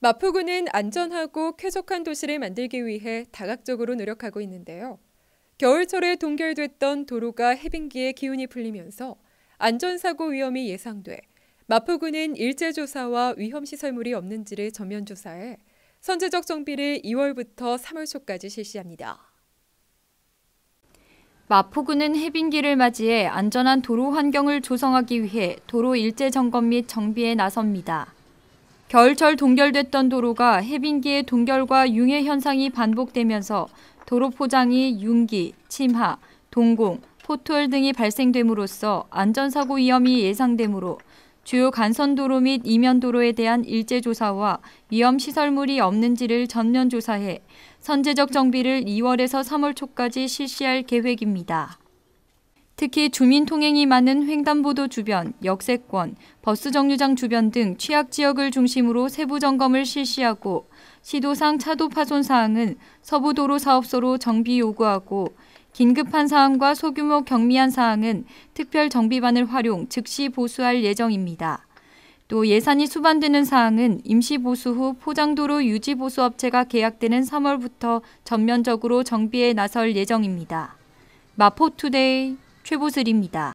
마포구는 안전하고 쾌적한 도시를 만들기 위해 다각적으로 노력하고 있는데요. 겨울철에 동결됐던 도로가 해빙기에 기운이 풀리면서 안전사고 위험이 예상돼 마포구는 일제조사와 위험시설물이 없는지를 전면조사해 선제적 정비를 2월부터 3월 초까지 실시합니다. 마포구는 해빙기를 맞이해 안전한 도로 환경을 조성하기 위해 도로 일제 점검 및 정비에 나섭니다. 겨울철 동결됐던 도로가 해빙기의 동결과 융해 현상이 반복되면서 도로 포장이 융기, 침하, 동공, 포트홀 등이 발생됨으로써 안전사고 위험이 예상되므로 주요 간선도로 및 이면도로에 대한 일제조사와 위험시설물이 없는지를 전면조사해 선제적 정비를 2월에서 3월 초까지 실시할 계획입니다. 특히 주민 통행이 많은 횡단보도 주변, 역세권, 버스 정류장 주변 등 취약 지역을 중심으로 세부 점검을 실시하고 시도상 차도 파손 사항은 서부도로 사업소로 정비 요구하고 긴급한 사항과 소규모 경미한 사항은 특별 정비반을 활용 즉시 보수할 예정입니다. 또 예산이 수반되는 사항은 임시 보수 후 포장도로 유지 보수 업체가 계약되는 3월부터 전면적으로 정비에 나설 예정입니다. 마포투데이 최보슬입니다.